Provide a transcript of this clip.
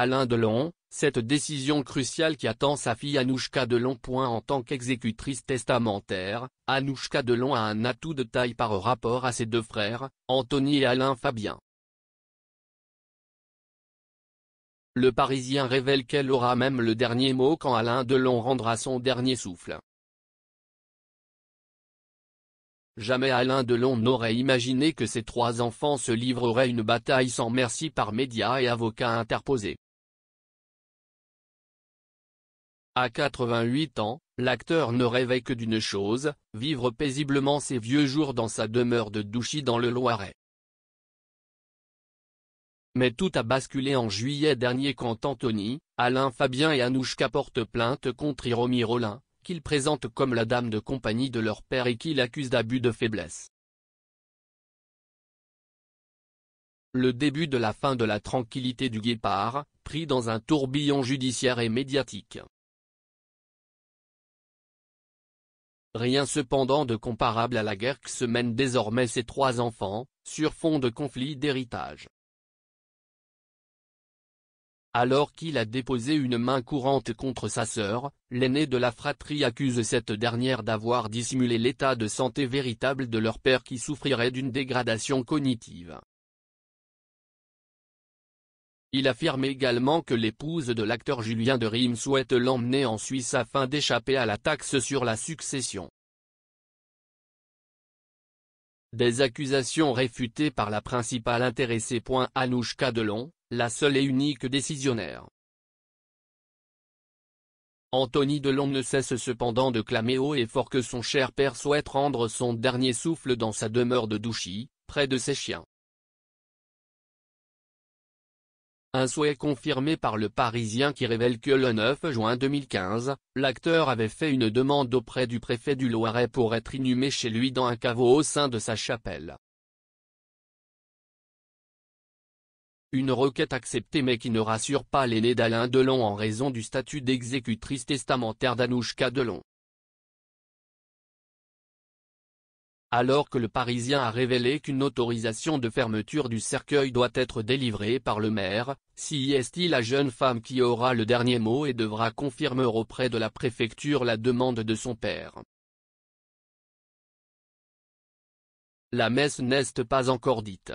Alain Delon, cette décision cruciale qui attend sa fille Anouchka Delon. En tant qu'exécutrice testamentaire, Anouchka Delon a un atout de taille par rapport à ses deux frères, Anthony et Alain Fabien. Le Parisien révèle qu'elle aura même le dernier mot quand Alain Delon rendra son dernier souffle. Jamais Alain Delon n'aurait imaginé que ses trois enfants se livreraient une bataille sans merci par médias et avocats interposés. À 88 ans, l'acteur ne rêvait que d'une chose, vivre paisiblement ses vieux jours dans sa demeure de Douchy dans le Loiret. Mais tout a basculé en juillet dernier quand Anthony, Alain Fabien et Anouchka portent plainte contre Hiromi Rollin, qu'ils présentent comme la dame de compagnie de leur père et qu'ils accusent d'abus de faiblesse. Le début de la fin de la tranquillité du guépard, pris dans un tourbillon judiciaire et médiatique. Rien cependant de comparable à la guerre que se mènent désormais ces trois enfants, sur fond de conflit d'héritage. Alors qu'il a déposé une main courante contre sa sœur, l'aîné de la fratrie accuse cette dernière d'avoir dissimulé l'état de santé véritable de leur père qui souffrirait d'une dégradation cognitive. Il affirme également que l'épouse de l'acteur Julien de Derime souhaite l'emmener en Suisse afin d'échapper à la taxe sur la succession. Des accusations réfutées par la principale intéressée. Anouchka Delon, la seule et unique décisionnaire. Anthony Delon ne cesse cependant de clamer haut et fort que son cher père souhaite rendre son dernier souffle dans sa demeure de Douchy, près de ses chiens. Un souhait confirmé par le Parisien qui révèle que le 9 juin 2015, l'acteur avait fait une demande auprès du préfet du Loiret pour être inhumé chez lui dans un caveau au sein de sa chapelle. Une requête acceptée mais qui ne rassure pas l'aîné d'Alain Delon en raison du statut d'exécutrice testamentaire d'Anouchka Delon. alors que le Parisien a révélé qu'une autorisation de fermeture du cercueil doit être délivrée par le maire, si est il la jeune femme qui aura le dernier mot et devra confirmer auprès de la préfecture la demande de son père. La messe n'est pas encore dite.